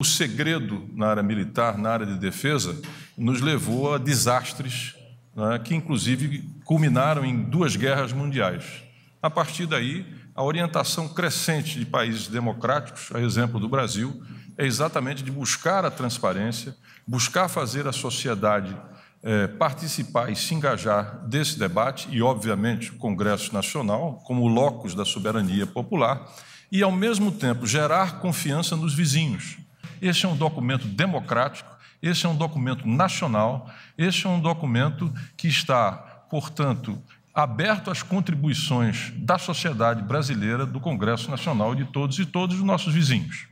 O segredo na área militar, na área de defesa, nos levou a desastres né, que, inclusive, culminaram em duas guerras mundiais. A partir daí, a orientação crescente de países democráticos, a exemplo do Brasil, é exatamente de buscar a transparência, buscar fazer a sociedade é, participar e se engajar desse debate, e, obviamente, o Congresso Nacional, como locus da soberania popular, e, ao mesmo tempo, gerar confiança nos vizinhos. Esse é um documento democrático, esse é um documento nacional, esse é um documento que está, portanto, aberto às contribuições da sociedade brasileira, do Congresso Nacional e de todos e todos os nossos vizinhos.